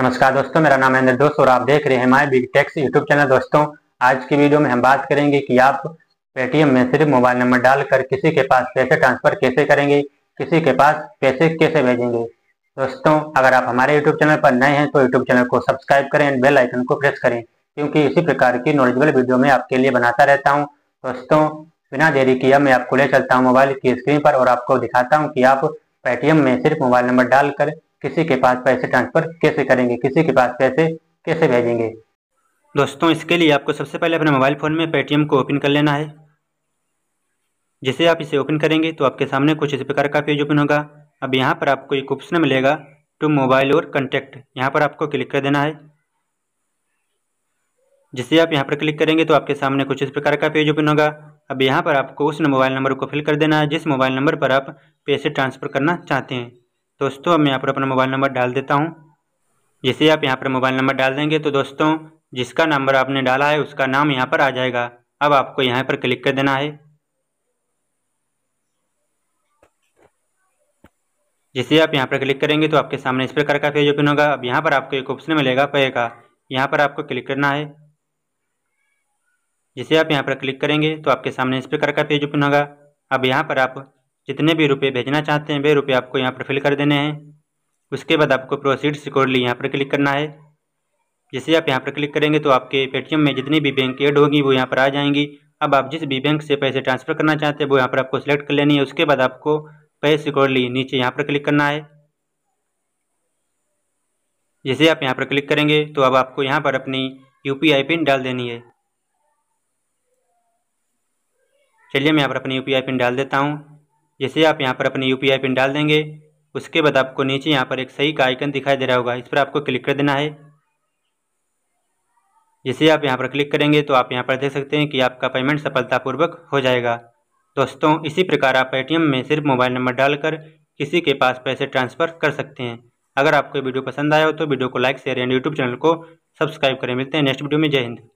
नमस्कार दोस्तों मेरा नाम है निर्दोष और आप देख रहे हैं my big tax YouTube channel दोस्तों आज की वीडियो में हम बात करेंगे कि आप पेटीएम में सिर्फ मोबाइल नंबर डालकर किसी के पास पैसे ट्रांसफर कैसे करेंगे किसी के पास पैसे कैसे भेजेंगे दोस्तों अगर आप हमारे यूट्यूब चैनल पर नए हैं तो यूट्यूब चैनल को सब्सक्राइब करें बेल आइकन को प्रेस करें क्योंकि इसी प्रकार की नॉलेजेबल वीडियो में आपके लिए बनाता रहता हूँ दोस्तों बिना देरी किया मैं आपको ले चलता हूँ मोबाइल की स्क्रीन पर और आपको दिखाता हूँ कि आप पेटीएम में सिर्फ मोबाइल नंबर डालकर किसी के पास पैसे ट्रांसफ़र कैसे करेंगे किसी के पास पैसे कैसे भेजेंगे दोस्तों इसके लिए आपको सबसे पहले अपने मोबाइल फ़ोन में पेटीएम को ओपन कर लेना है जैसे आप इसे ओपन करेंगे तो आपके सामने कुछ इस प्रकार का पेज ओपन होगा अब यहाँ पर आपको एक ऑप्शन मिलेगा टू मोबाइल और कंटेक्ट यहाँ पर आपको क्लिक कर देना है जैसे आप यहाँ पर क्लिक करेंगे तो आपके सामने कुछ इस प्रकार का पेज ओपन होगा अब यहाँ पर आपको उस मोबाइल नंबर को फिल कर देना है जिस मोबाइल नंबर पर आप पैसे ट्रांसफ़र करना चाहते हैं दोस्तों अब मैं यहाँ पर अपना मोबाइल नंबर डाल देता हूँ जैसे आप यहाँ पर मोबाइल नंबर डाल देंगे तो दोस्तों जिसका नंबर आपने डाला है उसका नाम यहाँ पर आ जाएगा अब आपको यहाँ पर क्लिक कर देना है जैसे आप यहाँ पर क्लिक करेंगे तो आपके सामने इस प्रकार का पेज ओपन होगा अब यहाँ पर आपको एक ऑप्शन मिलेगा पे का यहाँ पर आपको क्लिक करना है जैसे आप यहाँ पर क्लिक करेंगे तो आपके सामने इस प्रकार का पेज ओपन होगा अब यहाँ पर आप जितने भी रुपये भेजना चाहते हैं वे रुपये आपको यहाँ पर फिल कर देने हैं उसके बाद आपको प्रोसीड सिक्योरली यहाँ पर क्लिक करना है जैसे आप यहाँ पर क्लिक करेंगे तो आपके पेटीएम में जितनी भी बैंक एड होगी वो यहाँ पर आ जाएंगी अब आप जिस भी बैंक से पैसे ट्रांसफ़र करना चाहते हैं वो यहाँ पर आपको सेलेक्ट कर लेनी है उसके बाद आपको पे सिक्योरली नीचे यहाँ पर क्लिक करना है जैसे आप यहाँ पर क्लिक करेंगे तो अब आपको यहाँ पर अपनी यू पिन डाल देनी है चलिए मैं यहाँ पर अपनी यू पिन डाल देता हूँ जैसे आप यहाँ पर अपनी यू पिन डाल देंगे उसके बाद आपको नीचे यहाँ पर एक सही का आइकन दिखाई दे रहा होगा इस पर आपको क्लिक कर देना है जैसे आप यहाँ पर क्लिक करेंगे तो आप यहाँ पर देख सकते हैं कि आपका पेमेंट सफलतापूर्वक हो जाएगा दोस्तों इसी प्रकार आप पेटीएम में सिर्फ मोबाइल नंबर डालकर किसी के पास पैसे ट्रांसफ़र कर सकते हैं अगर आपको वीडियो पसंद आया हो तो वीडियो को like share and YouTube channel को सब्सक्राइब करें मिलते हैं नेक्स्ट वीडियो में जय हिंद